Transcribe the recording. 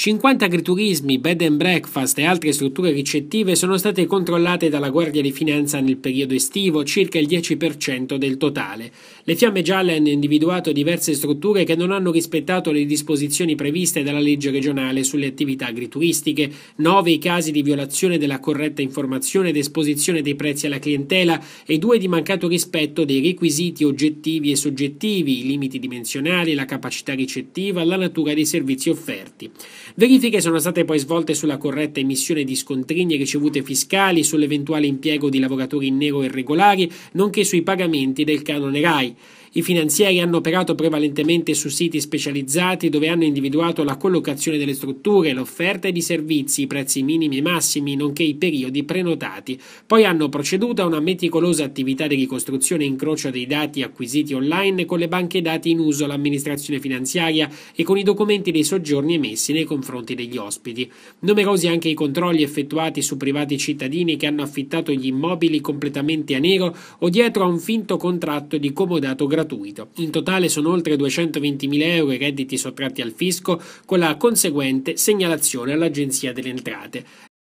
50 agriturismi, bed and breakfast e altre strutture ricettive sono state controllate dalla Guardia di Finanza nel periodo estivo, circa il 10% del totale. Le fiamme gialle hanno individuato diverse strutture che non hanno rispettato le disposizioni previste dalla legge regionale sulle attività agrituristiche, 9 i casi di violazione della corretta informazione ed esposizione dei prezzi alla clientela e 2 di mancato rispetto dei requisiti oggettivi e soggettivi, i limiti dimensionali, la capacità ricettiva, la natura dei servizi offerti. Verifiche sono state poi svolte sulla corretta emissione di scontrini e ricevute fiscali, sull'eventuale impiego di lavoratori in nero irregolari, nonché sui pagamenti del canone RAI. I finanzieri hanno operato prevalentemente su siti specializzati dove hanno individuato la collocazione delle strutture, l'offerta di servizi, i prezzi minimi e massimi, nonché i periodi prenotati. Poi hanno proceduto a una meticolosa attività di ricostruzione e incrocio dei dati acquisiti online con le banche dati in uso all'amministrazione finanziaria e con i documenti dei soggiorni emessi nei confronti confronti degli ospiti. Numerosi anche i controlli effettuati su privati cittadini che hanno affittato gli immobili completamente a nero o dietro a un finto contratto di comodato gratuito. In totale sono oltre 220.000 euro i redditi sottratti al fisco con la conseguente segnalazione all'Agenzia delle Entrate.